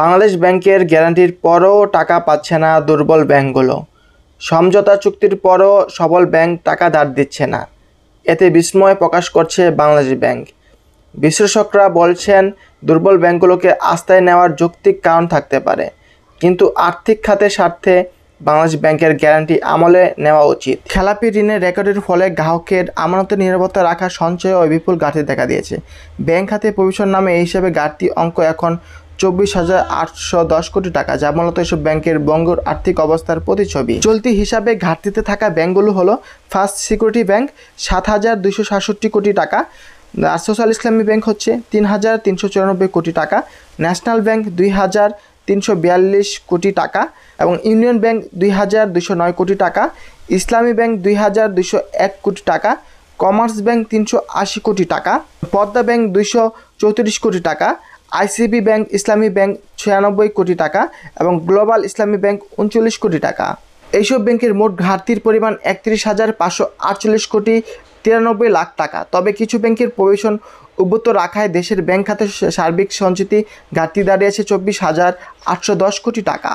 বাংলাদেশ ব্যাংকের গ্যারান্টির পরও টাকা পাচ্ছে না দুর্বল ব্যাংকগুলো সমঝোতা চুক্তির পরও সবল ব্যাংক টাকা ধার দিচ্ছে না এতে বিস্ময় প্রকাশ করছে বাংলাদেশ ব্যাংক বিশ্লেষকরা বলছেন দুর্বল ব্যাংকগুলোকে আস্থায় নেওয়ার যৌক্তিক কারণ থাকতে পারে কিন্তু আর্থিক খাতের স্বার্থে বাংলাদেশ ব্যাংকের গ্যারান্টি আমলে নেওয়া উচিত খেলাপি ঋণের রেকর্ডের ফলে গ্রাহকের আমানতের নিরাপত্তা রাখা সঞ্চয় ও বিপুল ঘাটতি দেখা দিয়েছে ব্যাংক খাতে প্রভিশন নামে এই হিসেবে ঘাটতি অঙ্ক এখন চব্বিশ হাজার আটশো দশ কোটি টাকা যা মূলত এসব ব্যাংকের বঙ্গর আর্থিক অবস্থার প্রতিছবি চলতি হিসাবে ঘাটতিতে থাকা ব্যাংকগুলো হলো ফার্স্ট সিকিউরিটি ব্যাংক সাত হাজার দুশো সাতষট্টি কোটি টাকা আসোসাল ইসলামী ব্যাংক হচ্ছে তিন হাজার তিনশো চুরানব্বই কোটি টাকা ন্যাশনাল ব্যাংক দুই হাজার তিনশো বিয়াল্লিশ কোটি টাকা এবং ইউনিয়ন ব্যাংক দুই হাজার দুশো নয় কোটি টাকা ইসলামী ব্যাংক দুই হাজার দুশো এক কোটি টাকা কমার্স ব্যাংক তিনশো আশি কোটি টাকা পদ্মা ব্যাংক দুইশো চৌত্রিশ কোটি টাকা আইসিবি ব্যাংক ইসলামী ব্যাংক ছিয়ানব্বই কোটি টাকা এবং গ্লোবাল ইসলামী ব্যাংক উনচল্লিশ কোটি টাকা এইসব ব্যাংকের মোট ঘাটতির পরিমাণ একত্রিশ হাজার পাঁচশো আটচল্লিশ কোটি তিরানব্বই লাখ টাকা তবে কিছু ব্যাংকের প্রবেশন উদ্বুদ্ধ রাখায় দেশের ব্যাংক খাতে সার্বিক সঞ্চিতি ঘাটতি দাঁড়িয়েছে চব্বিশ হাজার আটশো দশ কোটি টাকা